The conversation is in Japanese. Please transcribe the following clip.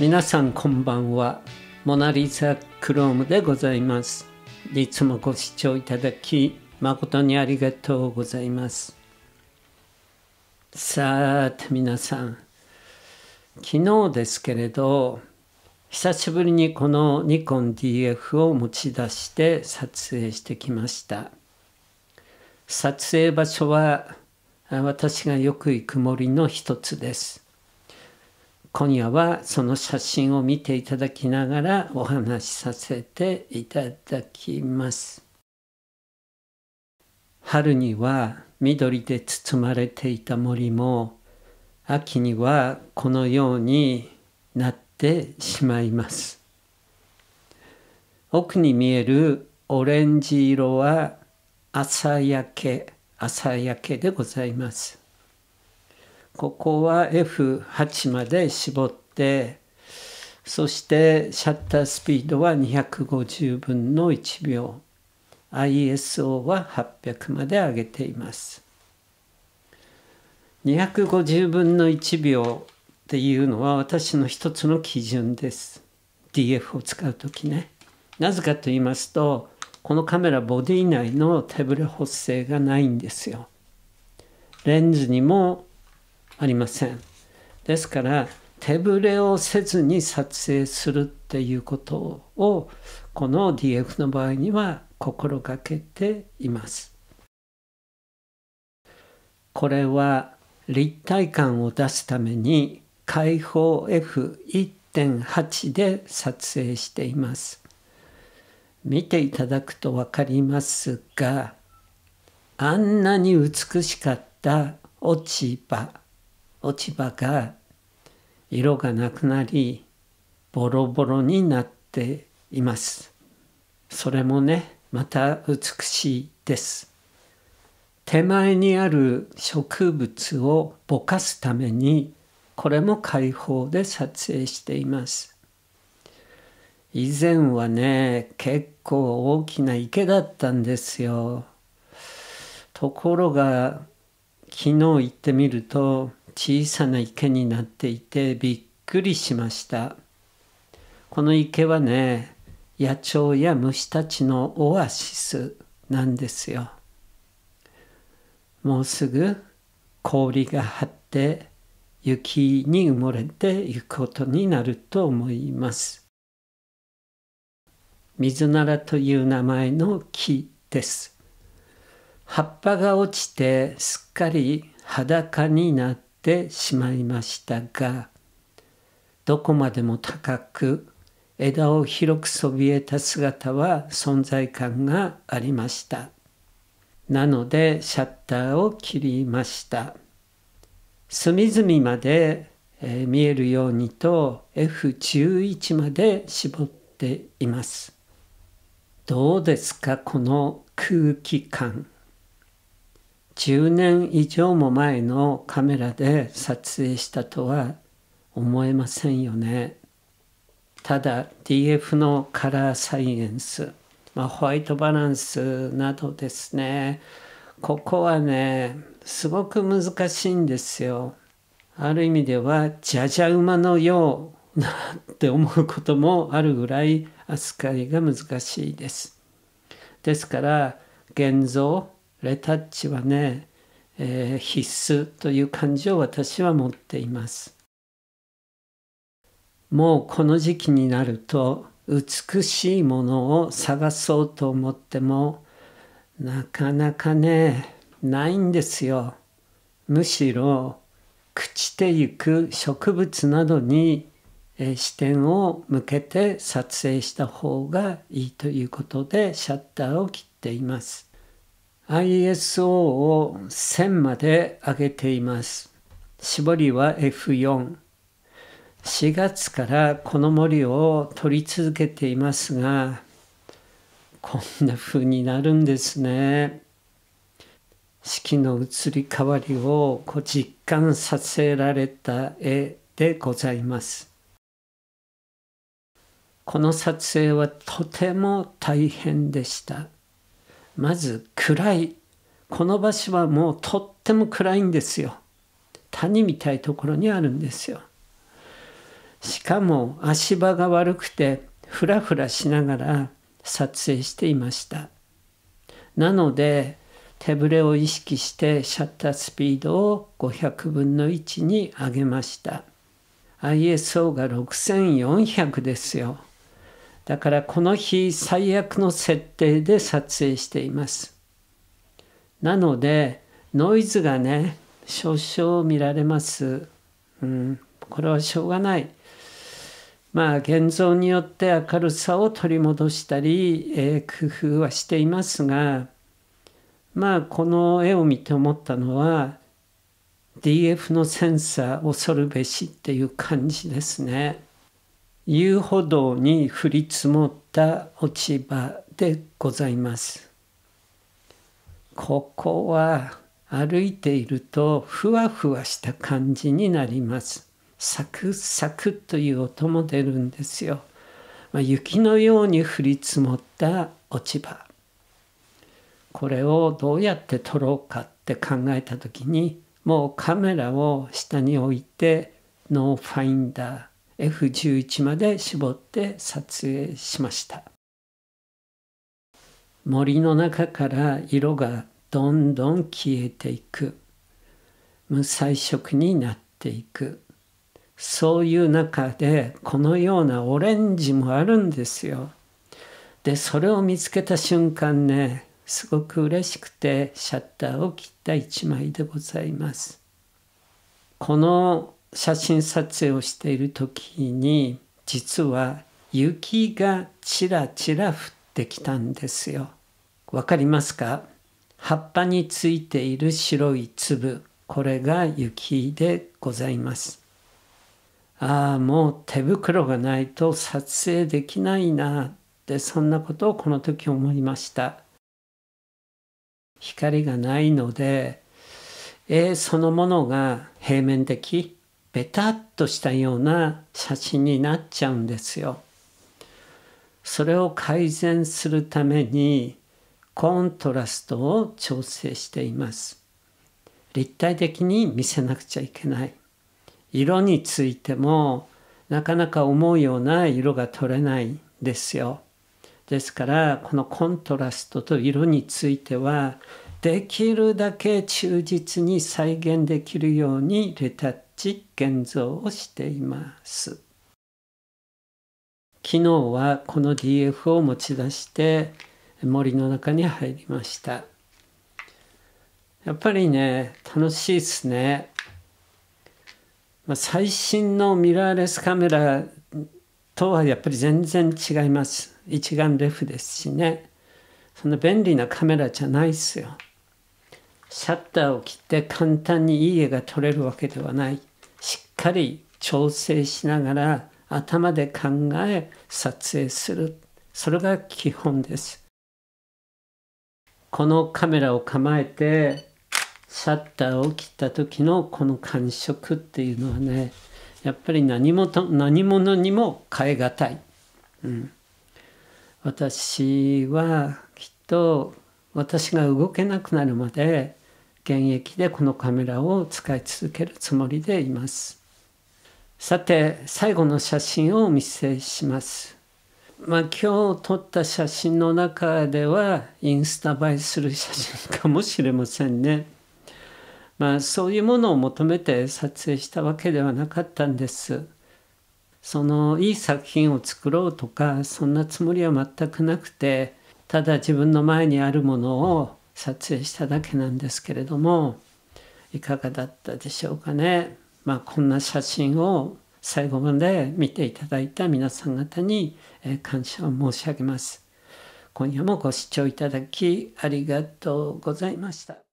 皆さんこんばんは。モナリザクロームでございます。いつもご視聴いただき、誠にありがとうございます。さて皆さん、昨日ですけれど、久しぶりにこのニコン DF を持ち出して撮影してきました。撮影場所は私がよく行く森の一つです。今夜はその写真を見ていただきながらお話しさせていただきます春には緑で包まれていた森も秋にはこのようになってしまいます奥に見えるオレンジ色は朝焼け朝焼けでございますここは F8 まで絞ってそしてシャッタースピードは250分の1秒 ISO は800まで上げています250分の1秒っていうのは私の一つの基準です DF を使う時ねなぜかと言いますとこのカメラボディ内の手ブレ補正がないんですよレンズにもありません。ですから手ぶれをせずに撮影するっていうことをこの DF の場合には心がけています。これは立体感を出すために開放 F1.8 で撮影しています。見ていただくと分かりますがあんなに美しかった落ち葉落ち葉が色がなくなりボロボロになっています。それもねまた美しいです。手前にある植物をぼかすためにこれも開放で撮影しています。以前はね結構大きな池だったんですよ。ところが昨日行ってみると小さな池になっていてびっくりしましたこの池はね野鳥や虫たちのオアシスなんですよもうすぐ氷が張って雪に埋もれていくことになると思います水ならという名前の木です葉っぱが落ちてすっかり裸になっってしまいましたがどこまでも高く枝を広くそびえた姿は存在感がありましたなのでシャッターを切りました隅々まで、え見えるようにと F11 まで絞っていますどうですかこの空気感10年以上も前のカメラで撮影したとは思えませんよね。ただ DF のカラーサイエンス、まあ、ホワイトバランスなどですねここはねすごく難しいんですよ。ある意味ではじゃじゃ馬のようなって思うこともあるぐらい扱いが難しいです。ですから現像レタッチはね、えー、必須という感じを私は持っています。もうこの時期になると美しいものを探そうと思ってもなかなかねないんですよ。むしろ朽ちてゆく植物などに視点を向けて撮影した方がいいということでシャッターを切っています。ISO を1000まで上げています。絞りは F4。4月からこの森を取り続けていますが、こんな風になるんですね。四季の移り変わりをこ実感させられた絵でございます。この撮影はとても大変でした。まず暗いこの場所はもうとっても暗いんですよ谷みたいところにあるんですよしかも足場が悪くてふらふらしながら撮影していましたなので手ぶれを意識してシャッタースピードを500分の1に上げました ISO が6400ですよだからこの日最悪の設定で撮影していますなのでノイズがね少々見られますうんこれはしょうがないまあ現像によって明るさを取り戻したり、えー、工夫はしていますがまあこの絵を見て思ったのは DF のセンサー恐るべしっていう感じですね。遊歩道に降り積もった落ち葉でございます。ここは歩いているとふわふわした感じになります。サクサクという音も出るんですよ。まあ、雪のように降り積もった落ち葉。これをどうやって撮ろうかって考えた時にもうカメラを下に置いてノーファインダー F11 まで絞って撮影しました森の中から色がどんどん消えていく無彩色になっていくそういう中でこのようなオレンジもあるんですよでそれを見つけた瞬間ねすごく嬉しくてシャッターを切った一枚でございますこの写真撮影をしている時に実は雪がちらちら降ってきたんですよ。わかりますか葉っぱについている白い粒これが雪でございます。ああもう手袋がないと撮影できないなってそんなことをこの時思いました。光がないので絵そのものが平面的ベタっとしたような写真になっちゃうんですよ。それを改善するためにコントラストを調整しています。立体的に見せなくちゃいけない。色についてもなかなか思うような色が取れないですよ。ですからこのコントラストと色についてはできるだけ忠実に再現できるようにレタち現像をしています。昨日はこの DF を持ち出して森の中に入りました。やっぱりね、楽しいですね。まあ、最新のミラーレスカメラとはやっぱり全然違います。一眼レフですしね。そんな便利なカメラじゃないですよ。シャッターを切って簡単にいい絵が撮れるわけではないしっかり調整しながら頭で考え撮影するそれが基本ですこのカメラを構えてシャッターを切った時のこの感触っていうのはねやっぱり何もと何者にも変え難い、うん、私はきっと私が動けなくなるまで現役でこのカメラを使い続けるつもりでいますさて最後の写真をお見せしますまあ、今日撮った写真の中ではインスタ映えする写真かもしれませんね。まあ、そういうものを求めて撮影したわけではなかったんです。そのいい作品を作ろうとかそんなつもりは全くなくてただ自分の前にあるものを撮影しただけなんですけれどもいかがだったでしょうかね。まあ、こんな写真を最後まで見ていただいた皆さん方に感謝を申し上げます。今夜もご視聴いただきありがとうございました。